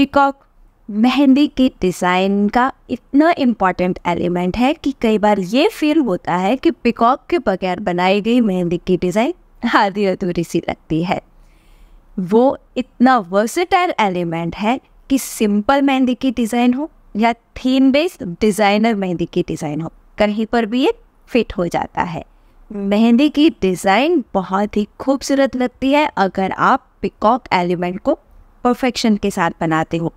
peacock mehndi की design का इतना इम्पॉर्टेंट एलिमेंट है कि कई बार ये फील होता है कि पिकॉक के बगैर बनाई गई मेहंदी की डिज़ाइन आधी अधूरी सी लगती है वो इतना वर्सेटाइल एलिमेंट है कि सिंपल मेहंदी की डिज़ाइन हो या थीम बेस्ड डिज़ाइनर मेहंदी की डिज़ाइन हो कहीं पर भी ये फिट हो जाता है मेहंदी की डिज़ाइन बहुत ही खूबसूरत लगती है अगर आप पिकॉक एलिमेंट को परफेक्शन के साथ बनाते हो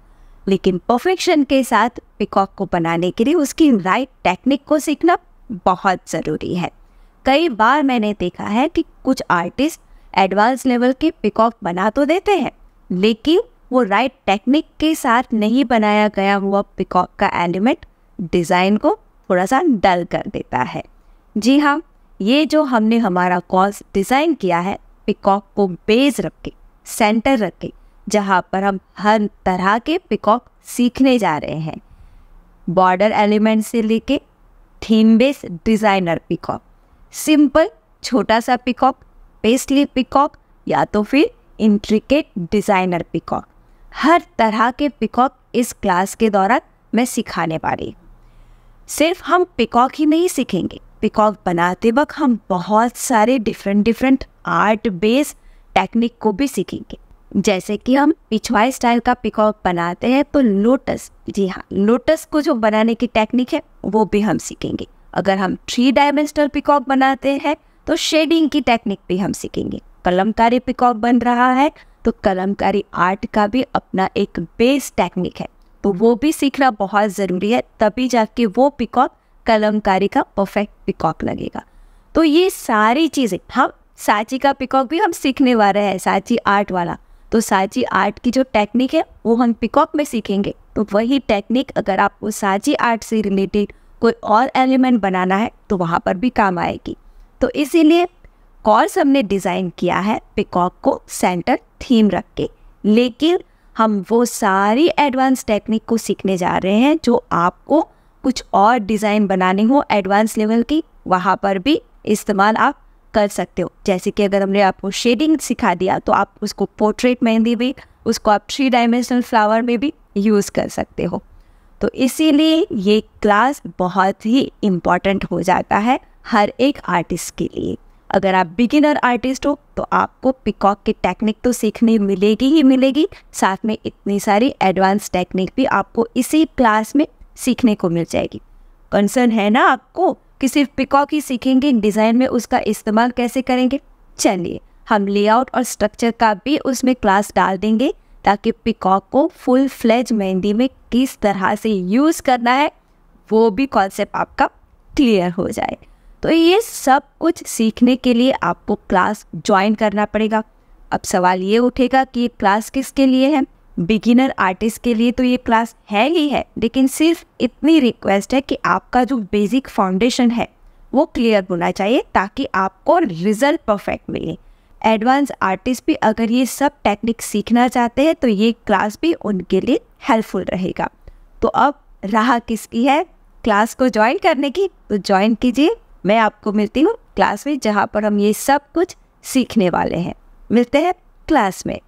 लेकिन परफेक्शन के साथ पिकॉक को बनाने के लिए उसकी राइट टेक्निक को सीखना बहुत ज़रूरी है कई बार मैंने देखा है कि कुछ आर्टिस्ट एडवांस लेवल के पिकॉक बना तो देते हैं लेकिन वो राइट टेक्निक के साथ नहीं बनाया गया हुआ पिकॉक का एलिमेंट डिज़ाइन को थोड़ा सा डल कर देता है जी हाँ ये जो हमने हमारा कॉस डिज़ाइन किया है पिकॉक को बेस रख के सेंटर रख के जहाँ पर हम हर तरह के पिकॉक सीखने जा रहे हैं बॉर्डर एलिमेंट से लेके theme based designer peacock simple छोटा सा पिकॉक पेस्टली पिकॉक या तो फिर इंट्रिकेट डिज़ाइनर पिकॉक हर तरह के पिकॉक इस क्लास के दौरान मैं सिखाने वाली सिर्फ हम पिकॉक ही नहीं सीखेंगे पिकॉक बनाते वक्त हम बहुत सारे different different art based technique को भी सीखेंगे जैसे कि हम पिछवाई स्टाइल का पिकॉक बनाते हैं तो लोटस जी हाँ लोटस को जो बनाने की टेक्निक है वो भी हम सीखेंगे अगर हम थ्री डायमेंशनल पिकॉक बनाते हैं तो शेडिंग की टेक्निक भी हम सीखेंगे कलमकारी पिकॉक बन रहा है तो कलमकारी आर्ट का भी अपना एक बेस टेक्निक है तो वो भी सीखना बहुत ज़रूरी है तभी जाके वो पिकॉक कलमकारी का परफेक्ट पिकॉक लगेगा तो ये सारी चीज़ें हम साची का पिकॉक भी हम सीखने वाले हैं साची आर्ट वाला तो साजी आर्ट की जो टेक्निक है वो हम पिकॉक में सीखेंगे तो वही टेक्निक अगर आपको साजी आर्ट से रिलेटेड कोई और एलिमेंट बनाना है तो वहाँ पर भी काम आएगी तो इसीलिए कॉर्स हमने डिज़ाइन किया है पिकॉक को सेंटर थीम रख के लेकिन हम वो सारी एडवांस टेक्निक को सीखने जा रहे हैं जो आपको कुछ और डिज़ाइन बनाने हो एडवांस लेवल की वहाँ पर भी इस्तेमाल आप कर सकते हो जैसे कि अगर हमने आपको शेडिंग सिखा दिया तो आप उसको पोर्ट्रेट मेहंदी भी उसको आप थ्री डायमेंशनल फ्लावर में भी यूज़ कर सकते हो तो इसीलिए ये क्लास बहुत ही इम्पॉर्टेंट हो जाता है हर एक आर्टिस्ट के लिए अगर आप बिगिनर आर्टिस्ट हो तो आपको पिकॉक की टेक्निक तो सीखने मिलेगी ही मिलेगी साथ में इतनी सारी एडवांस टेक्निक भी आपको इसी क्लास में सीखने को मिल जाएगी कंसर्न है ना आपको कि सिर्फ पिकॉक ही सीखेंगे डिज़ाइन में उसका इस्तेमाल कैसे करेंगे चलिए हम लेआउट और स्ट्रक्चर का भी उसमें क्लास डाल देंगे ताकि पिकॉक को फुल फ्लैज मेहंदी में किस तरह से यूज़ करना है वो भी कॉन्सेप्ट आपका क्लियर हो जाए तो ये सब कुछ सीखने के लिए आपको क्लास ज्वाइन करना पड़ेगा अब सवाल ये उठेगा कि ये क्लास किसके लिए है बिगिनर आर्टिस्ट के लिए तो ये क्लास है ही है लेकिन सिर्फ इतनी रिक्वेस्ट है कि आपका जो बेसिक फाउंडेशन है वो क्लियर होना चाहिए ताकि आपको रिजल्ट परफेक्ट मिले एडवांस आर्टिस्ट भी अगर ये सब टेक्निक सीखना चाहते हैं तो ये क्लास भी उनके लिए हेल्पफुल रहेगा तो अब राह किसकी है क्लास को ज्वाइन करने की तो ज्वाइन कीजिए मैं आपको मिलती हूँ क्लास में जहाँ पर हम ये सब कुछ सीखने वाले हैं मिलते हैं क्लास में